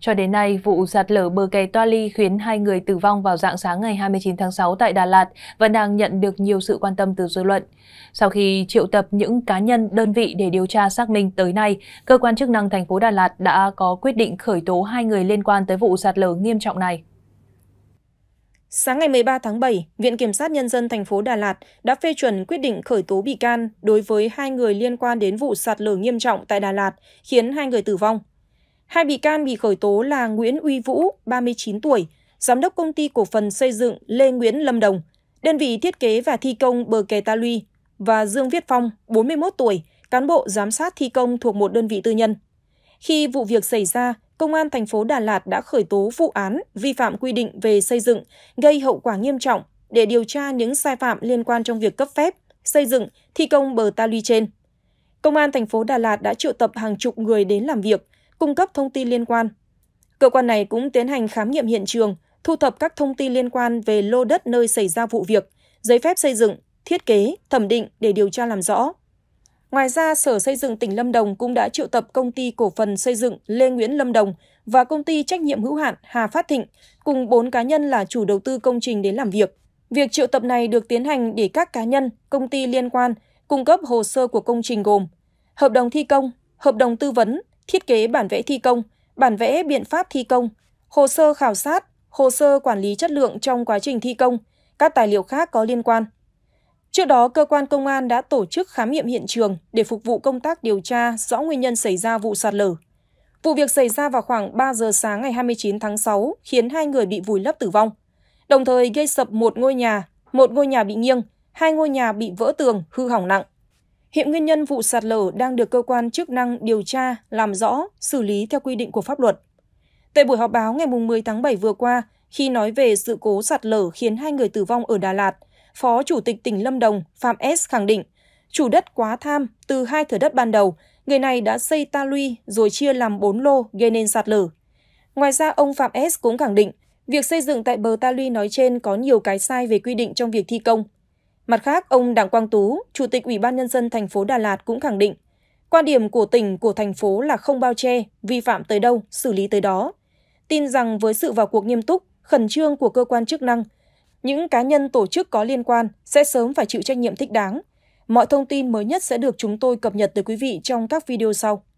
Cho đến nay, vụ sạt lở bờ kè Toa Ly khiến hai người tử vong vào dạng sáng ngày 29 tháng 6 tại Đà Lạt vẫn đang nhận được nhiều sự quan tâm từ dư luận. Sau khi triệu tập những cá nhân, đơn vị để điều tra xác minh tới nay, cơ quan chức năng thành phố Đà Lạt đã có quyết định khởi tố hai người liên quan tới vụ sạt lở nghiêm trọng này. Sáng ngày 13 tháng 7, Viện Kiểm sát Nhân dân thành phố Đà Lạt đã phê chuẩn quyết định khởi tố bị can đối với hai người liên quan đến vụ sạt lở nghiêm trọng tại Đà Lạt, khiến hai người tử vong. Hai bị can bị khởi tố là Nguyễn Uy Vũ, 39 tuổi, giám đốc công ty cổ phần xây dựng Lê Nguyễn Lâm Đồng, đơn vị thiết kế và thi công bờ kè Ta Luy và Dương Viết Phong, 41 tuổi, cán bộ giám sát thi công thuộc một đơn vị tư nhân. Khi vụ việc xảy ra, Công an thành phố Đà Lạt đã khởi tố vụ án vi phạm quy định về xây dựng gây hậu quả nghiêm trọng để điều tra những sai phạm liên quan trong việc cấp phép, xây dựng, thi công bờ ta luy trên. Công an thành phố Đà Lạt đã triệu tập hàng chục người đến làm việc, cung cấp thông tin liên quan. Cơ quan này cũng tiến hành khám nghiệm hiện trường, thu thập các thông tin liên quan về lô đất nơi xảy ra vụ việc, giấy phép xây dựng, thiết kế, thẩm định để điều tra làm rõ. Ngoài ra, Sở Xây dựng tỉnh Lâm Đồng cũng đã triệu tập công ty cổ phần xây dựng Lê Nguyễn Lâm Đồng và công ty trách nhiệm hữu hạn Hà Phát Thịnh cùng 4 cá nhân là chủ đầu tư công trình đến làm việc. Việc triệu tập này được tiến hành để các cá nhân, công ty liên quan cung cấp hồ sơ của công trình gồm hợp đồng thi công, hợp đồng tư vấn, thiết kế bản vẽ thi công, bản vẽ biện pháp thi công, hồ sơ khảo sát, hồ sơ quản lý chất lượng trong quá trình thi công, các tài liệu khác có liên quan. Trước đó, cơ quan công an đã tổ chức khám nghiệm hiện trường để phục vụ công tác điều tra rõ nguyên nhân xảy ra vụ sạt lở. Vụ việc xảy ra vào khoảng 3 giờ sáng ngày 29 tháng 6 khiến hai người bị vùi lấp tử vong, đồng thời gây sập một ngôi nhà, một ngôi nhà bị nghiêng, hai ngôi nhà bị vỡ tường, hư hỏng nặng. Hiện nguyên nhân vụ sạt lở đang được cơ quan chức năng điều tra, làm rõ, xử lý theo quy định của pháp luật. Tại buổi họp báo ngày 10 tháng 7 vừa qua, khi nói về sự cố sạt lở khiến hai người tử vong ở Đà Lạt, Phó Chủ tịch tỉnh Lâm Đồng Phạm S khẳng định, chủ đất quá tham từ hai thửa đất ban đầu, người này đã xây ta luy rồi chia làm bốn lô gây nên sạt lở. Ngoài ra, ông Phạm S cũng khẳng định, việc xây dựng tại bờ ta luy nói trên có nhiều cái sai về quy định trong việc thi công, Mặt khác, ông Đặng Quang Tú, Chủ tịch Ủy ban Nhân dân thành phố Đà Lạt cũng khẳng định, quan điểm của tỉnh, của thành phố là không bao che, vi phạm tới đâu, xử lý tới đó. Tin rằng với sự vào cuộc nghiêm túc, khẩn trương của cơ quan chức năng, những cá nhân tổ chức có liên quan sẽ sớm phải chịu trách nhiệm thích đáng. Mọi thông tin mới nhất sẽ được chúng tôi cập nhật tới quý vị trong các video sau.